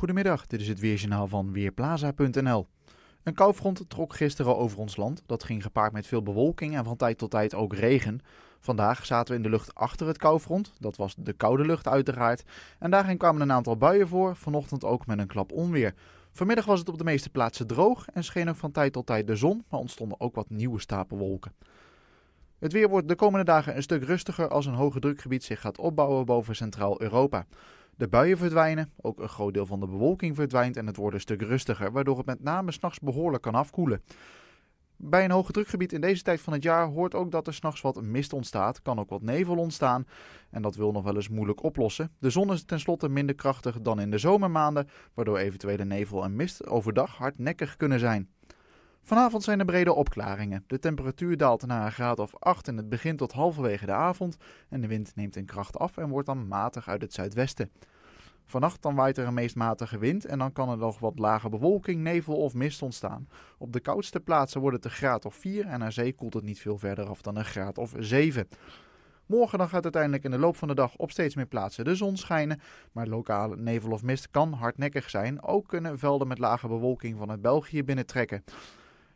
Goedemiddag, dit is het Weerjournaal van Weerplaza.nl. Een koufront trok gisteren over ons land. Dat ging gepaard met veel bewolking en van tijd tot tijd ook regen. Vandaag zaten we in de lucht achter het koufront. Dat was de koude lucht uiteraard. En daarin kwamen een aantal buien voor, vanochtend ook met een klap onweer. Vanmiddag was het op de meeste plaatsen droog en scheen ook van tijd tot tijd de zon, maar ontstonden ook wat nieuwe stapelwolken. Het weer wordt de komende dagen een stuk rustiger als een hoge drukgebied zich gaat opbouwen boven Centraal-Europa. De buien verdwijnen, ook een groot deel van de bewolking verdwijnt en het wordt een stuk rustiger, waardoor het met name s'nachts behoorlijk kan afkoelen. Bij een hoge drukgebied in deze tijd van het jaar hoort ook dat er s'nachts wat mist ontstaat, kan ook wat nevel ontstaan en dat wil nog wel eens moeilijk oplossen. De zon is tenslotte minder krachtig dan in de zomermaanden, waardoor eventuele nevel en mist overdag hardnekkig kunnen zijn. Vanavond zijn er brede opklaringen. De temperatuur daalt naar een graad of 8 in het begin tot halverwege de avond en de wind neemt in kracht af en wordt dan matig uit het zuidwesten. Vannacht dan waait er een meest matige wind en dan kan er nog wat lage bewolking, nevel of mist ontstaan. Op de koudste plaatsen wordt het een graad of 4 en aan zee koelt het niet veel verder af dan een graad of 7. Morgen dan gaat uiteindelijk in de loop van de dag op steeds meer plaatsen de zon schijnen. Maar lokale nevel of mist kan hardnekkig zijn. Ook kunnen velden met lage bewolking vanuit België binnentrekken.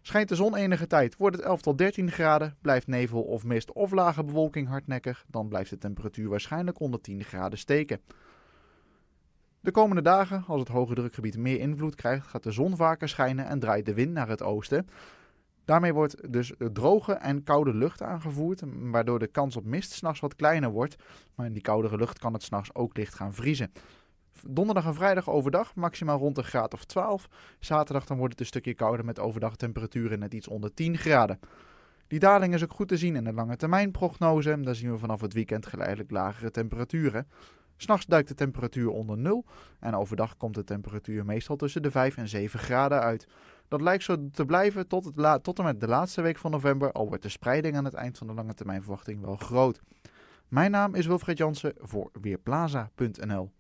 Schijnt de zon enige tijd, wordt het 11 tot 13 graden, blijft nevel of mist of lage bewolking hardnekkig, dan blijft de temperatuur waarschijnlijk onder 10 graden steken. De komende dagen, als het hoge drukgebied meer invloed krijgt, gaat de zon vaker schijnen en draait de wind naar het oosten. Daarmee wordt dus droge en koude lucht aangevoerd, waardoor de kans op mist s'nachts wat kleiner wordt. Maar in die koudere lucht kan het s'nachts ook licht gaan vriezen donderdag en vrijdag overdag maximaal rond een graad of 12. Zaterdag dan wordt het een stukje kouder met overdag temperaturen net iets onder 10 graden. Die daling is ook goed te zien in de lange termijn prognose. Daar zien we vanaf het weekend geleidelijk lagere temperaturen. S'nachts duikt de temperatuur onder 0 en overdag komt de temperatuur meestal tussen de 5 en 7 graden uit. Dat lijkt zo te blijven tot, het tot en met de laatste week van november, al wordt de spreiding aan het eind van de lange termijn verwachting wel groot. Mijn naam is Wilfred Jansen voor Weerplaza.nl.